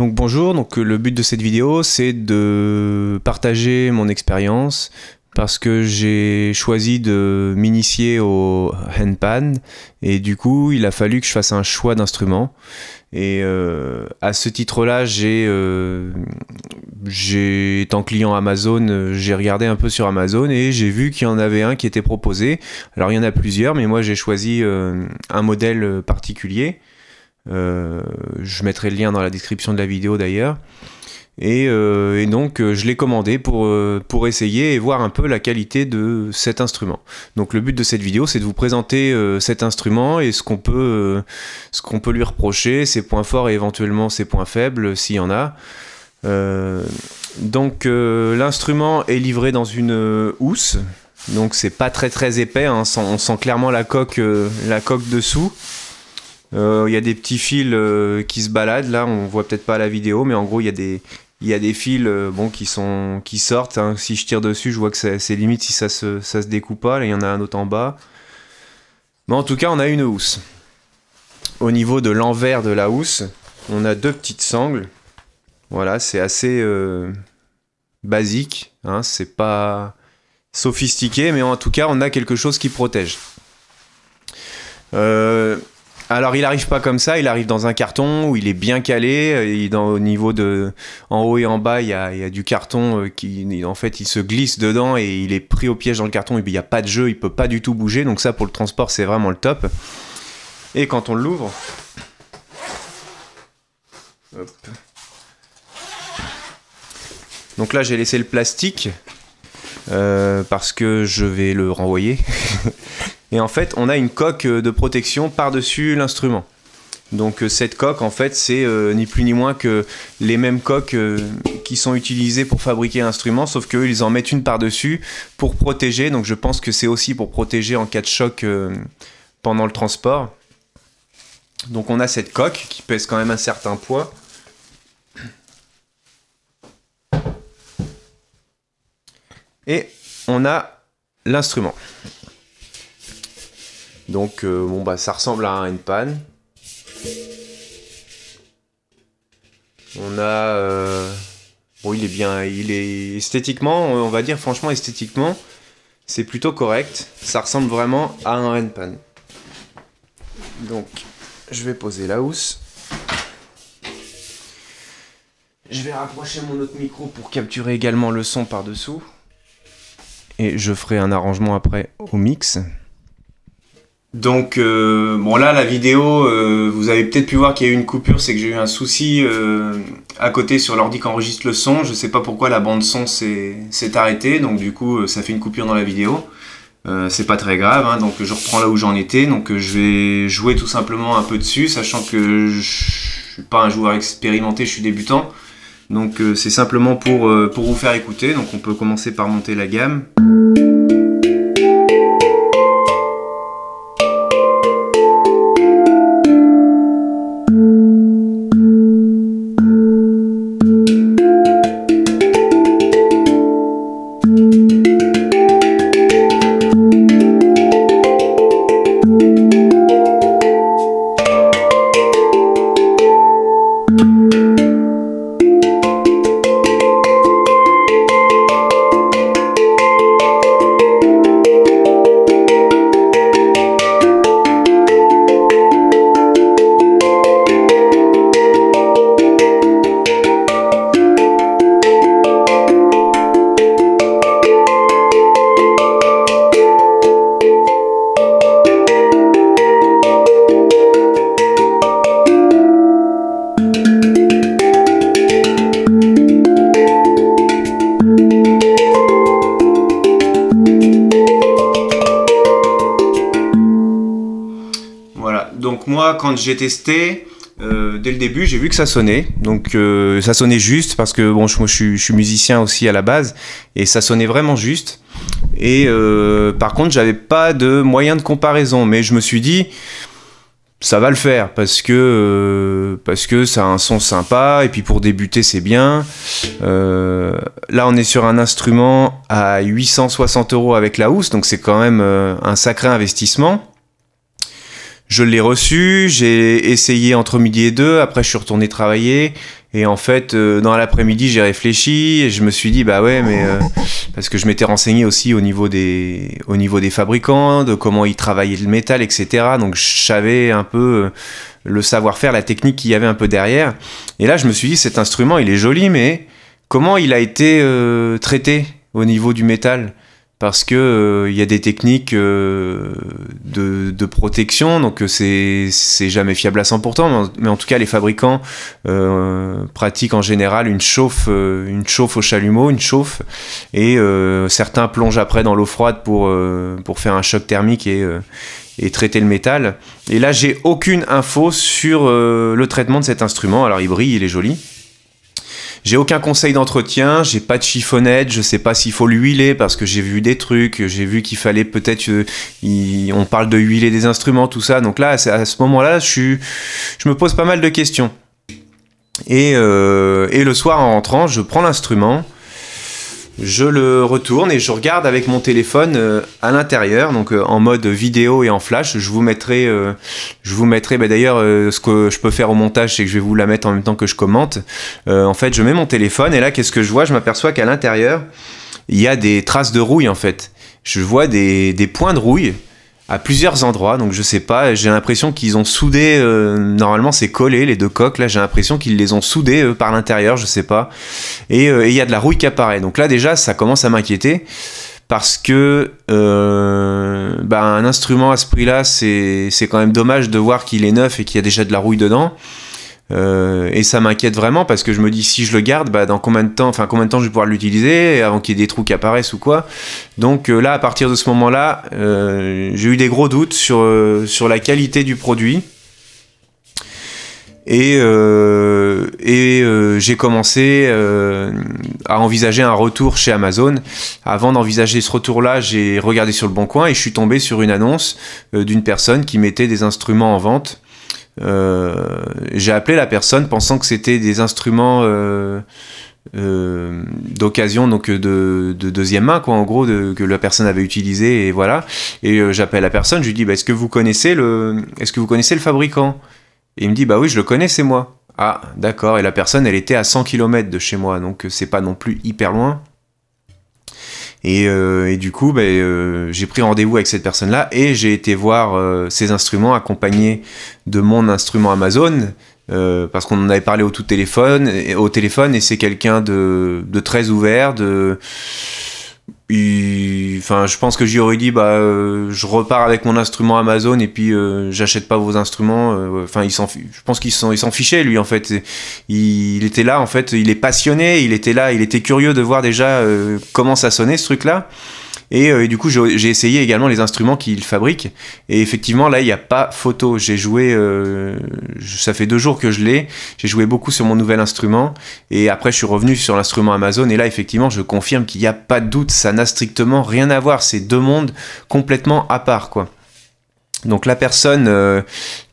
Donc bonjour, donc le but de cette vidéo c'est de partager mon expérience parce que j'ai choisi de m'initier au handpan et du coup il a fallu que je fasse un choix d'instrument et euh, à ce titre là j'ai euh, étant client Amazon j'ai regardé un peu sur Amazon et j'ai vu qu'il y en avait un qui était proposé alors il y en a plusieurs mais moi j'ai choisi euh, un modèle particulier euh, je mettrai le lien dans la description de la vidéo d'ailleurs. Et, euh, donc euh, je l'ai commandé pour, pour, essayer et voir un peu la qualité de cet instrument. Donc le but de cette vidéo c'est de vous présenter cet instrument et ce qu'on peut, ce qu'on peut lui reprocher, ses points forts et éventuellement ses points faibles s'il y en a. donc l'instrument est livré dans une housse, donc c'est pas très très épais, hein. on, sent, on, sent, clairement la coque, la coque dessous. Euh, il y a des petits fils euh, qui se baladent. Là, on voit peut-être pas la vidéo, mais en gros, il y a des, il y a des fils euh, bon, qui, sont, qui sortent. Hein. Si je tire dessus, je vois que c'est limite si ça se, ça se découpe pas. Là, il y en a un autre en bas. Mais en tout cas, on a une housse. Au niveau de l'envers de la housse, on a deux petites sangles. Voilà, c'est assez basique. Hein. C'est pas sophistiqué, mais en tout cas, on a quelque chose qui protège. Euh, alors il arrive pas comme ça, il arrive dans un carton où il est bien calé, euh, dans, au niveau de en haut et en bas, il y a, du carton euh, qui en fait il se glisse dedans et il est pris au piège dans le carton il n'y a pas de jeu, il peut pas du tout bouger, donc ça pour le transport c'est vraiment le top. Et quand on l'ouvre, donc là j'ai laissé le plastique euh, parce que je vais le renvoyer. Et en fait, on a une coque euh, de protection par-dessus l'instrument. Donc euh, cette coque, en fait, c'est euh, ni plus ni moins que les mêmes coques qui sont utilisées pour fabriquer l'instrument, sauf qu'eux, ils en mettent une par-dessus pour protéger. Donc je pense que c'est aussi pour protéger en cas de choc pendant le transport. Donc on a cette coque qui pèse quand même un certain poids. Et on a l'instrument. Donc euh, bon bah ça ressemble à une panne. On a euh, bon il est bien, il est esthétiquement, euh, on va dire franchement esthétiquement, c'est plutôt correct. Ça ressemble vraiment à un n Donc je vais poser la housse. Je vais rapprocher mon autre micro pour capturer également le son par-dessous. Et je ferai un arrangement après au mix. Donc euh, bon là la vidéo, euh, vous avez peut-être pu voir qu'il y a eu une coupure, c'est que j'ai eu un souci euh, à côté sur l'ordi qui enregistre le son. Je sais pas pourquoi la bande son s'est arrêtée, donc du coup ça fait une coupure dans la vidéo. c'est pas très grave, hein. donc je reprends là où j'en étais. Donc je vais jouer tout simplement un peu dessus, sachant que je suis pas un joueur expérimenté, je suis débutant. Donc c'est simplement pour, pour vous faire écouter. Donc on peut commencer par monter la gamme. quand j'ai testé, euh, dès le début, j'ai vu que ça sonnait. Donc, euh, ça sonnait juste parce que bon, je, suis, musicien aussi à la base et ça sonnait vraiment juste. Et euh, par contre, j'avais pas de moyen de comparaison, mais je me suis dit, ça va le faire parce que parce que ça a un son sympa et puis pour débuter c'est bien. là on est sur un instrument à 860 euros avec la housse donc c'est quand même un sacré investissement je l'ai reçu, j'ai essayé entre midi et deux, après je suis retourné travailler. Et en fait, euh, dans l'après-midi, j'ai réfléchi et je me suis dit, bah ouais, mais euh, parce que je m'étais renseigné aussi au niveau des au niveau des fabricants, de comment ils travaillaient le métal, etc. Donc j'avais un peu euh, le savoir-faire, la technique qu'il y avait un peu derrière. Et là, je me suis dit, cet instrument, il est joli, mais comment il a été traité au niveau du métal parce que euh, il y a des techniques euh, de, protection, donc euh, c'est jamais fiable à 100%, mais en, tout cas les fabricants pratiquent en général une chauffe, une chauffe au chalumeau, une chauffe, et certains plongent après dans l'eau froide pour, pour faire un choc thermique et, et traiter le métal. Et là j'ai aucune info sur le traitement de cet instrument, alors il brille, il est joli, j'ai aucun conseil d'entretien, j'ai pas de chiffonnette, je sais pas s'il faut l'huiler parce que j'ai vu des trucs, j'ai vu qu'il fallait peut-être, euh, on parle de huiler des instruments, tout ça. Donc là, à ce moment-là, je, je me pose pas mal de questions. Et, euh, et le soir en rentrant, je prends l'instrument je le retourne et je regarde avec mon téléphone euh, à l'intérieur, donc euh, en mode vidéo et en flash. Je vous mettrai, euh, je vous mettrai, bah, d'ailleurs, ce que je peux faire au montage, c'est que je vais vous la mettre en même temps que je commente. en fait, je mets mon téléphone et là, qu'est-ce que je vois Je m'aperçois qu'à l'intérieur, il y a des traces de rouille en fait. Je vois des points de rouille à plusieurs endroits, donc je sais pas, j'ai l'impression qu'ils ont soudé, euh, normalement c'est collé les deux coques, là j'ai l'impression qu'ils les ont soudés par l'intérieur, je sais pas, euh, et il y a de la rouille qui apparaît. Donc là déjà ça commence à m'inquiéter, parce que euh, bah, un instrument à ce prix-là, c'est quand même dommage de voir qu'il est neuf et qu'il y a déjà de la rouille dedans. Euh, et ça m'inquiète vraiment parce que je me dis si je le garde, bah, dans combien de temps, enfin combien de temps je vais pouvoir l'utiliser avant qu'il y ait des trous qui apparaissent ou quoi. Donc euh, là, à partir de ce moment-là, euh, j'ai eu des gros doutes sur, sur la qualité du produit. Et, et j'ai commencé à envisager un retour chez Amazon. Avant d'envisager ce retour-là, j'ai regardé sur le bon coin et je suis tombé sur une annonce d'une personne qui mettait des instruments en vente euh, j'ai appelé la personne pensant que c'était des instruments euh, euh, d'occasion, donc de, de, deuxième main, quoi, en gros, que la personne avait utilisé, et voilà. Et j'appelle la personne, je lui dis, bah, est-ce que vous connaissez le, est-ce que vous connaissez le fabricant Et il me dit, bah oui, je le connais, c'est moi. Ah, d'accord. Et la personne, elle était à 100 km de chez moi, donc c'est pas non plus hyper loin. Euh, et, du coup, ben, euh, j'ai pris rendez-vous avec cette personne-là et j'ai été voir euh, ses instruments accompagnés de mon instrument Amazon. parce qu'on en avait parlé au tout téléphone, et, au téléphone, et c'est quelqu'un de, très ouvert, de enfin, je pense que j'y aurais dit, bah, euh, je repars avec mon instrument Amazon et puis euh, j'achète pas vos instruments. Euh, enfin, il s'en, je pense qu'il s'en, il s'en fichait lui en fait. Il, était là en fait, il est passionné, il était là, il était curieux de voir déjà comment ça sonnait ce truc-là. Euh, et, du coup, j'ai essayé également les instruments qu'il fabrique. Et effectivement, là, il n'y a pas photo. J'ai joué, euh, ça fait deux jours que je l'ai. J'ai joué beaucoup sur mon nouvel instrument. Et après, je suis revenu sur l'instrument Amazon. Et là, effectivement, je confirme qu'il n'y a pas de doute. Ça n'a strictement rien à voir. C'est deux mondes complètement à part, quoi. Donc la personne euh,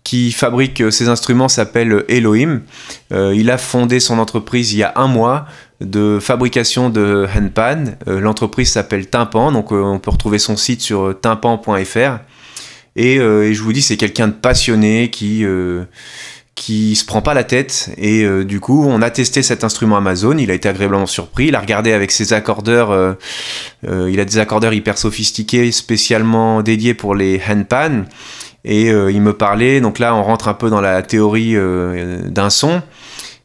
qui fabrique ces instruments s'appelle Elohim. il a fondé son entreprise il y a un mois de fabrication de handpan. Euh, l'entreprise s'appelle Tympan, donc euh, on peut retrouver son site sur euh, tympan.fr. Et, je vous dis, c'est quelqu'un de passionné qui qui se prend pas la tête. Et du coup, on a testé cet instrument Amazon. Il a été agréablement surpris. Il a regardé avec ses accordeurs. il a des accordeurs hyper sophistiqués, spécialement dédiés pour les handpan. Et il me parlait. Donc là, on rentre un peu dans la théorie d'un son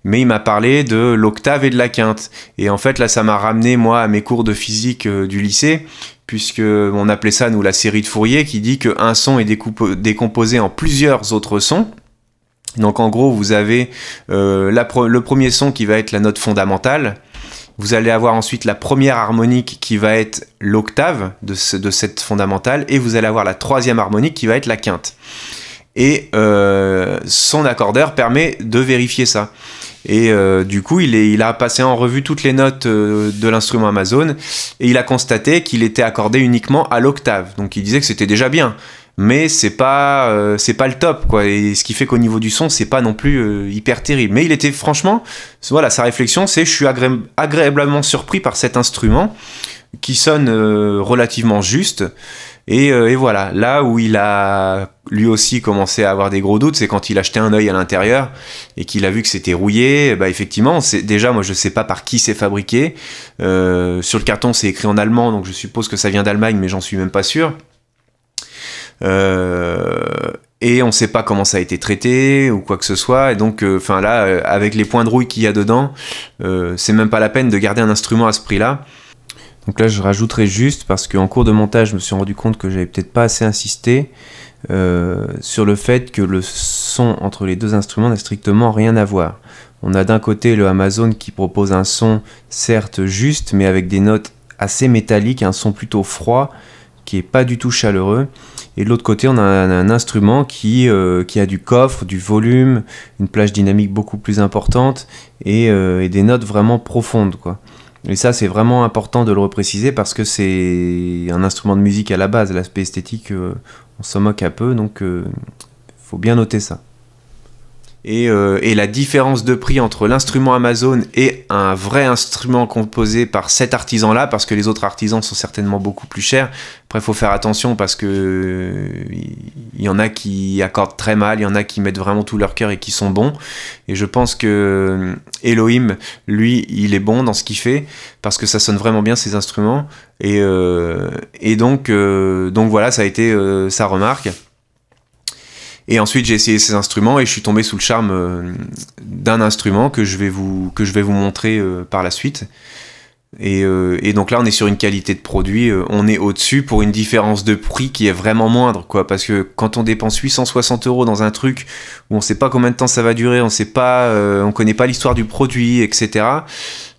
mais il m'a parlé de l'octave et de la quinte. Et en fait, là, ça m'a ramené, moi, à mes cours de physique euh, du lycée, puisque on appelait ça, nous, la série de Fourier, qui dit qu'un son est décomposé en plusieurs autres sons. Donc, en gros, vous avez euh, le premier son qui va être la note fondamentale. Vous allez avoir ensuite la première harmonique qui va être l'octave de, cette fondamentale, et vous allez avoir la troisième harmonique qui va être la quinte. Et euh, son accordeur permet de vérifier ça. Et euh, du coup, il, a passé en revue toutes les notes euh, de l'instrument Amazon et il a constaté qu'il était accordé uniquement à l'octave. Donc il disait que c'était déjà bien, mais c'est pas euh, pas le top quoi. Et ce qui fait qu'au niveau du son, c'est pas non plus hyper terrible. Mais il était franchement, voilà, sa réflexion, c'est je suis agréablement surpris par cet instrument qui sonne relativement juste. Euh, et, voilà, là où il a lui aussi commencé à avoir des gros doutes, c'est quand il a jeté un œil à l'intérieur et qu'il a vu que c'était rouillé. Bah effectivement, déjà moi je sais pas par qui c'est fabriqué. Euh, sur le carton c'est écrit en allemand, donc je suppose que ça vient d'Allemagne, mais j'en suis même pas sûr. Euh, et on ne sait pas comment ça a été traité ou quoi que ce soit. Et donc, là, avec les points de rouille qu'il y a dedans, c'est même pas la peine de garder un instrument à ce prix-là. Donc là, je rajouterai juste, parce qu'en cours de montage, je me suis rendu compte que j'avais peut-être pas assez insisté euh, sur le fait que le son entre les deux instruments n'a strictement rien à voir. On a d'un côté le Amazon qui propose un son certes juste, mais avec des notes assez métalliques, un son plutôt froid, qui est pas du tout chaleureux. Et de l'autre côté, on a un, instrument euh, qui, a du coffre, du volume, une plage dynamique beaucoup plus importante et, euh, et des notes vraiment profondes. quoi. Et ça, c'est vraiment important de le repréciser parce que c'est un instrument de musique à la base. L'aspect esthétique, euh, on s'en moque un peu, donc il euh, faut bien noter ça. Et, euh, et, la différence de prix entre l'instrument Amazon et un vrai instrument composé par cet artisan-là, parce que les autres artisans sont certainement beaucoup plus chers. Après, il faut faire attention parce que il euh, y, en a qui accordent très mal, il y en a qui mettent vraiment tout leur cœur et qui sont bons. Et je pense que euh, Elohim, lui, il est bon dans ce qu'il fait parce que ça sonne vraiment bien ses instruments. Et, euh, et donc, donc voilà, ça a été sa remarque. Et ensuite, j'ai essayé ces instruments et je suis tombé sous le charme euh, d'un instrument que je vais vous, que je vais vous montrer euh, par la suite. Euh, et, donc là, on est sur une qualité de produit, on est au-dessus pour une différence de prix qui est vraiment moindre, quoi. Parce que quand on dépense 860 euros dans un truc où on sait pas combien de temps ça va durer, on sait pas, on connaît pas l'histoire du produit, etc.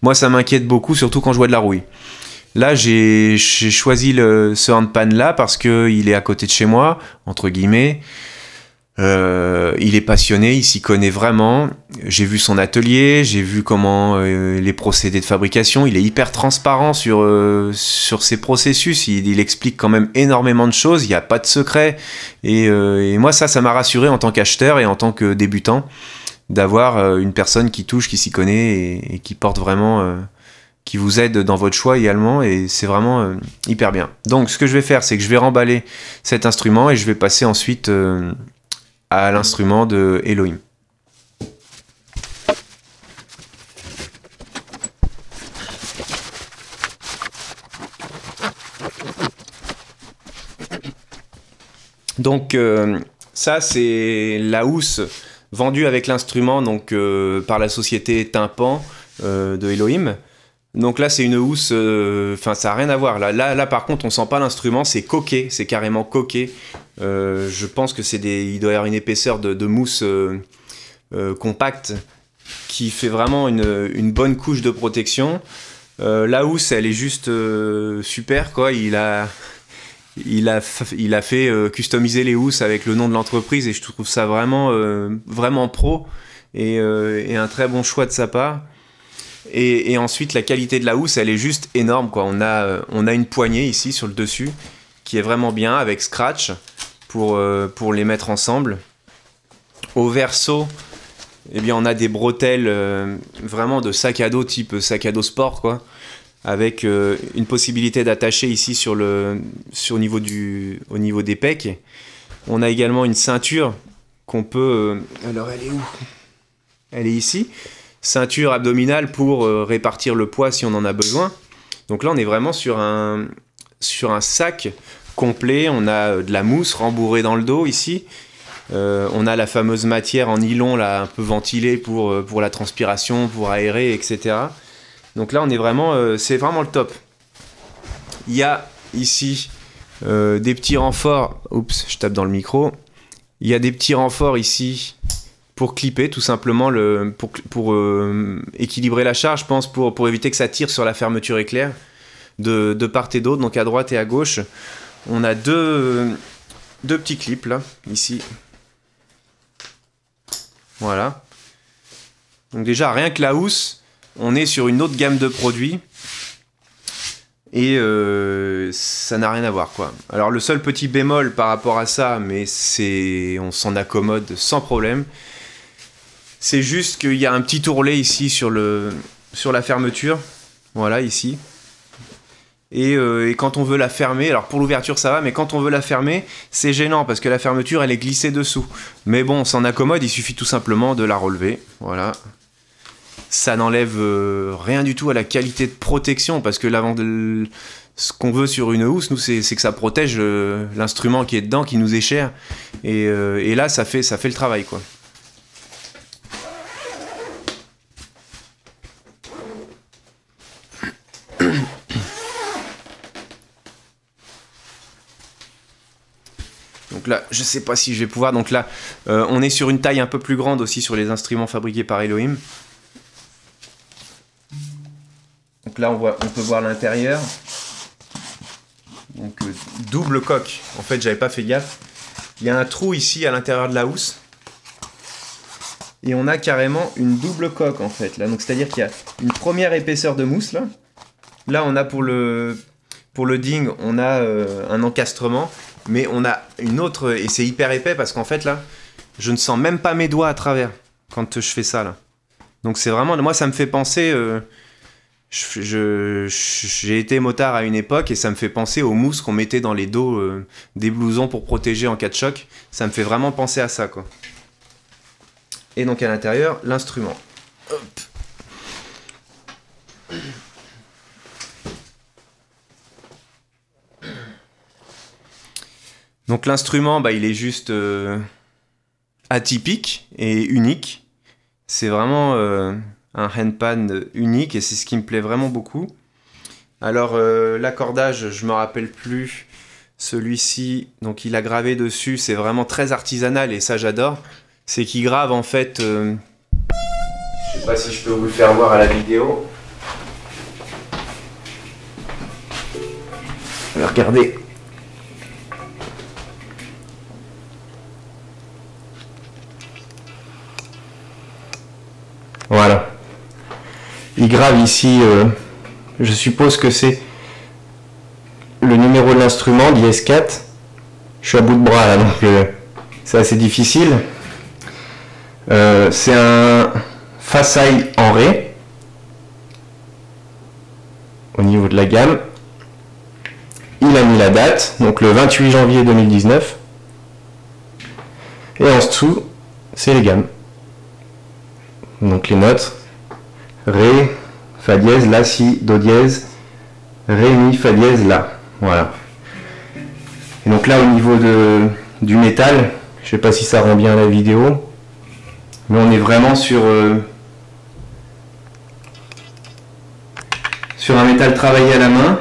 Moi, ça m'inquiète beaucoup, surtout quand je vois de la rouille. Là, j'ai choisi le, ce handpan là parce qu'il est à côté de chez moi, entre guillemets. Euh, il est passionné, il s'y connaît vraiment. J'ai vu son atelier, j'ai vu comment euh, les procédés de fabrication. Il est hyper transparent sur, euh, sur ses processus. Il, il, explique quand même énormément de choses. Il n'y a pas de secret. Et, euh, et moi, ça, ça m'a rassuré en tant qu'acheteur et en tant que débutant d'avoir une personne qui touche, qui s'y connaît et, et, qui porte vraiment, qui vous aide dans votre choix également. Et c'est vraiment hyper bien. Donc, ce que je vais faire, c'est que je vais remballer cet instrument et je vais passer ensuite à l'instrument de Elohim. Donc euh, ça c'est la housse vendue avec l'instrument donc euh, par la société Tympan euh, de Elohim. Donc là, c'est une housse, euh, enfin, ça n'a rien à voir. Là, là, par contre, on sent pas l'instrument, c'est coquet, c'est carrément coquet. Euh, je pense que c'est des, il doit y avoir une épaisseur de, mousse euh, compacte qui fait vraiment une, bonne couche de protection. la housse, elle est juste super, quoi. Il a, il a, il a fait customiser les housses avec le nom de l'entreprise et je trouve ça vraiment, vraiment pro et, un très bon choix de sa part. Et, ensuite, la qualité de la housse, elle est juste énorme. Quoi. On, a, euh, on a une poignée ici sur le dessus qui est vraiment bien avec Scratch pour, euh, pour les mettre ensemble. Au verso, eh bien, on a des bretelles euh, vraiment de sac à dos type sac à dos sport, quoi, avec une possibilité d'attacher ici sur le, sur, niveau du, au niveau des pecs. On a également une ceinture qu'on peut. alors, elle est où Elle est ici ceinture abdominale pour euh, répartir le poids si on en a besoin. Donc là, on est vraiment sur un, sur un sac complet. On a euh, de la mousse rembourrée dans le dos ici. Euh, on a la fameuse matière en nylon là, un peu ventilée pour, pour la transpiration, pour aérer, etc. Donc là, on est vraiment, c'est vraiment le top. Il y a ici des petits renforts. Oups, je tape dans le micro. Il y a des petits renforts ici pour clipper tout simplement le pour, euh, équilibrer la charge je pense pour, pour éviter que ça tire sur la fermeture éclair de, part et d'autre donc à droite et à gauche on a deux petits clips là ici voilà donc déjà rien que la housse on est sur une autre gamme de produits et euh, ça n'a rien à voir quoi. Alors le seul petit bémol par rapport à ça, mais c'est on s'en accommode sans problème, c'est juste qu'il y a un petit tourlet ici sur, le, sur la fermeture. Voilà, ici. Euh, et, quand on veut la fermer, alors pour l'ouverture ça va, mais quand on veut la fermer, c'est gênant parce que la fermeture elle est glissée dessous. Mais bon, on s'en accommode, il suffit tout simplement de la relever. Voilà. Ça n'enlève euh, rien du tout à la qualité de protection parce que l'avant de ce qu'on veut sur une housse, nous, c'est que ça protège euh, l'instrument qui est dedans, qui nous est cher. Et, et là, ça fait, ça fait le travail, quoi. Donc là, je sais pas si je vais pouvoir. Donc là, euh, on est sur une taille un peu plus grande aussi sur les instruments fabriqués par Elohim. Donc là, on, voit, on peut voir l'intérieur. Donc euh, double coque. En fait, j'avais pas fait gaffe. Il y a un trou ici à l'intérieur de la housse. Et on a carrément une double coque en fait là. Donc c'est-à-dire qu'il y a une première épaisseur de mousse là. on a pour le pour le ding, on a euh, un encastrement mais on a une autre, et c'est hyper épais parce qu'en fait là, je ne sens même pas mes doigts à travers quand je fais ça là. Donc c'est vraiment, moi ça me fait penser, euh, je, j'ai été motard à une époque et ça me fait penser aux mousses qu'on mettait dans les dos euh, des blousons pour protéger en cas de choc. Ça me fait vraiment penser à ça quoi. Et donc à l'intérieur, l'instrument. Donc l'instrument, bah, il est juste euh, atypique et unique. C'est vraiment euh, un handpan unique et c'est ce qui me plaît vraiment beaucoup. Alors euh, l'accordage, je me rappelle plus. Celui-ci, donc il a gravé dessus, c'est vraiment très artisanal et ça j'adore. C'est qu'il grave en fait. Je ne sais pas si je peux vous le faire voir à la vidéo. Alors, regardez. grave ici, euh, je suppose que c'est le numéro de l'instrument d'IS4. Je suis à bout de bras là, donc euh, c'est assez difficile. Euh, c'est un façade en Ré au niveau de la gamme. Il a mis la date, donc le 28 janvier 2019. Et en dessous, c'est les gammes. Donc les notes, Ré, Fa dièse, La, Si, Do dièse, Ré, Mi, Fa dièse, La. Voilà. Et donc là, au niveau du métal, je sais pas si ça rend bien la vidéo, mais on est vraiment sur, euh, sur un métal travaillé à la main.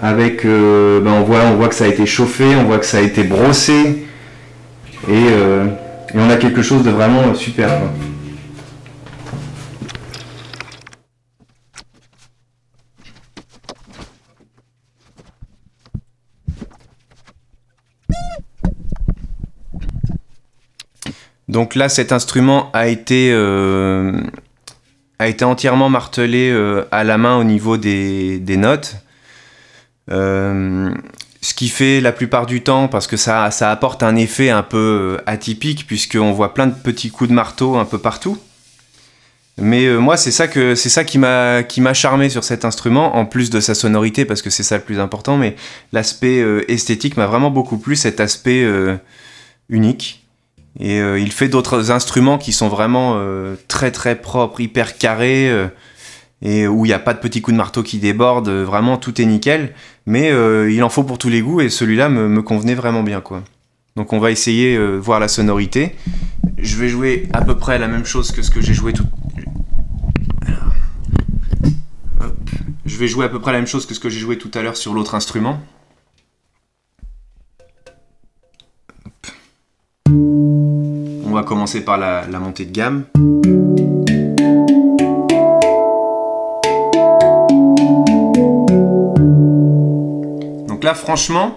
Avec, euh, ben, on, voit, on voit que ça a été chauffé, on voit que ça a été brossé, et, euh, on a quelque chose de vraiment super. Donc là, cet instrument a été, euh, entièrement martelé euh, à la main au niveau des, notes. Euh, ce qui fait la plupart du temps, parce que ça, apporte un effet un peu atypique, puisqu'on voit plein de petits coups de marteau un peu partout. Mais moi, c'est ça, que, c'est ça qui, m'a, charmé sur cet instrument, en plus de sa sonorité, parce que c'est ça le plus important, mais l'aspect esthétique m'a vraiment beaucoup plu, cet aspect unique. Et euh, il fait d'autres instruments qui sont vraiment euh, très très propres, hyper carrés, euh, et où il n'y a pas de petits coups de marteau qui débordent, vraiment tout est nickel. Mais il en faut pour tous les goûts, et celui-là me, convenait vraiment bien. quoi. Donc on va essayer voir la sonorité. Je vais jouer à peu près la même chose que ce que j'ai joué tout... Je vais jouer à peu près la même chose que ce que j'ai joué tout à l'heure sur l'autre instrument. commencer par la, montée de gamme. Donc là, franchement,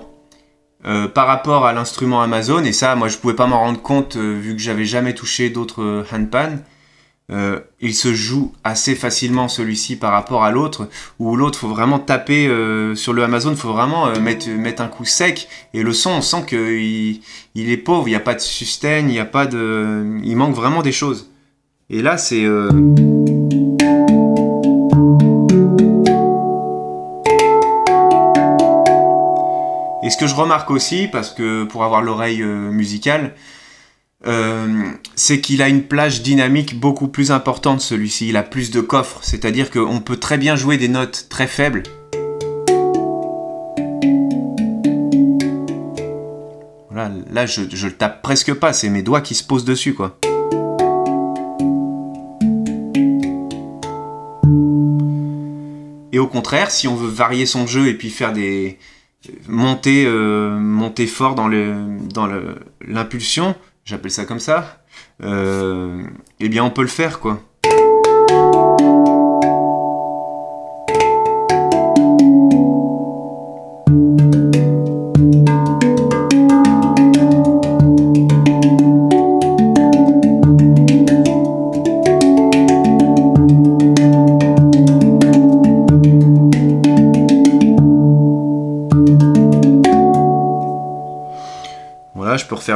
euh, par rapport à l'instrument Amazon, et ça, moi, je pouvais pas m'en rendre compte euh, vu que j'avais jamais touché d'autres euh, handpan, euh, il se joue assez facilement celui-ci par rapport à l'autre, où l'autre faut vraiment taper euh, sur le Amazon, faut vraiment euh, mettre, un coup sec. Et le son, on sent qu'il il est pauvre, il n'y a pas de sustain, il a pas de, il manque vraiment des choses. Et là, c'est Et ce que je remarque aussi, parce que pour avoir l'oreille musicale, euh, c'est qu'il a une plage dynamique beaucoup plus importante celui-ci, il a plus de coffres, c'est-à-dire qu'on peut très bien jouer des notes très faibles. Voilà, là je, je le tape presque pas, c'est mes doigts qui se posent dessus quoi. Et au contraire, si on veut varier son jeu et puis faire des, monter, euh, fort dans l'impulsion, j'appelle ça comme ça, euh, eh bien on peut le faire quoi.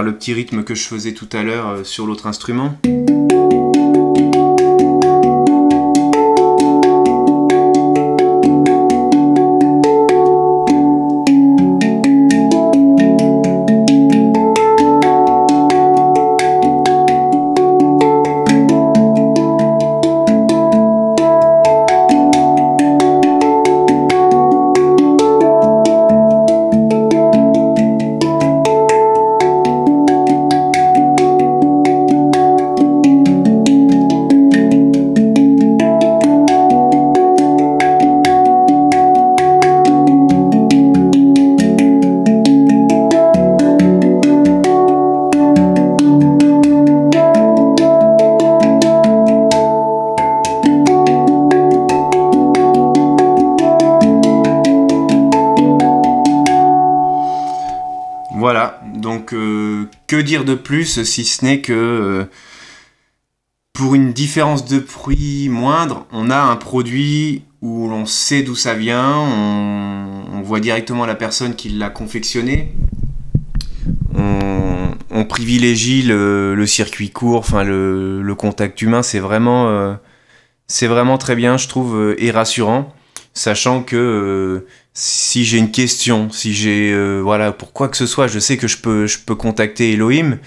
le petit rythme que je faisais tout à l'heure euh, sur l'autre instrument. dire de plus si ce n'est que euh, pour une différence de prix moindre, on a un produit où l'on sait d'où ça vient, on, voit directement la personne qui l'a confectionné. On, privilégie le, circuit court, enfin le, contact humain, c'est vraiment, euh, c'est vraiment très bien, je trouve, euh, et rassurant, sachant que si j'ai une question, si j'ai euh, voilà pour quoi que ce soit, je sais que je peux je peux contacter Elohim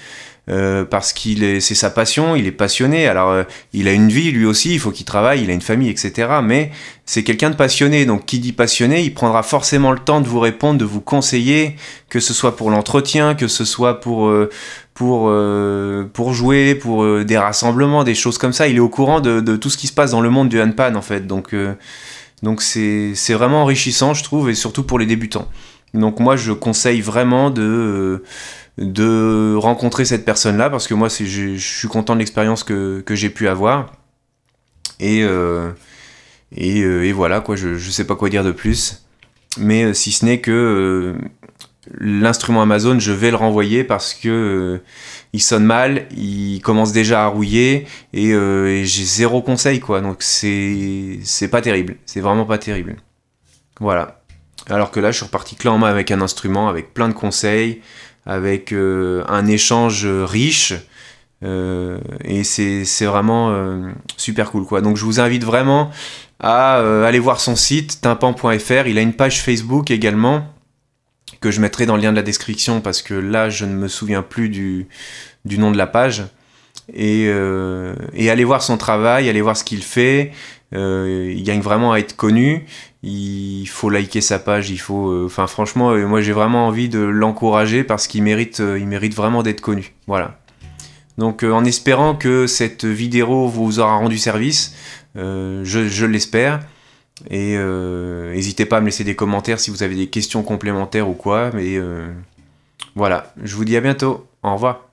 euh, parce qu'il est c'est sa passion, il est passionné. Alors euh, il a une vie lui aussi, il faut qu'il travaille, il a une famille, etc. Mais c'est quelqu'un de passionné, donc qui dit passionné, il prendra forcément le temps de vous répondre, de vous conseiller, que ce soit pour l'entretien, que ce soit pour pour pour jouer, pour des rassemblements, des choses comme ça. Il est au courant de, de, tout ce qui se passe dans le monde du Hanpan, en fait, donc donc c'est vraiment enrichissant, je trouve, et surtout pour les débutants. Donc moi, je conseille vraiment de, euh, de rencontrer cette personne-là, parce que moi, je, je, suis content de l'expérience que, j'ai pu avoir. Et, euh, euh, et, voilà, quoi, je ne sais pas quoi dire de plus. Mais si ce n'est que l'instrument Amazon, je vais le renvoyer parce que il sonne mal, il commence déjà à rouiller euh, et, j'ai zéro conseil quoi. Donc c'est c'est pas terrible, c'est vraiment pas terrible. Voilà. Alors que là, je suis reparti clé en main avec un instrument, avec plein de conseils, avec euh, un échange riche. Euh, et c'est vraiment super cool quoi. Donc je vous invite vraiment à aller voir son site tympan.fr, Il a une page Facebook également que je mettrai dans le lien de la description parce que là, je ne me souviens plus du, nom de la page. Euh, et, allez voir son travail, allez voir ce qu'il fait. Euh, il gagne vraiment à être connu. Il faut liker sa page, il faut. Euh, enfin, franchement, moi j'ai vraiment envie de l'encourager parce qu'il mérite, il mérite vraiment d'être connu. Voilà. Donc, en espérant que cette vidéo vous aura rendu service, je, je l'espère. Et euh, n'hésitez pas à me laisser des commentaires si vous avez des questions complémentaires ou quoi. Mais euh, voilà, je vous dis à bientôt. Au revoir.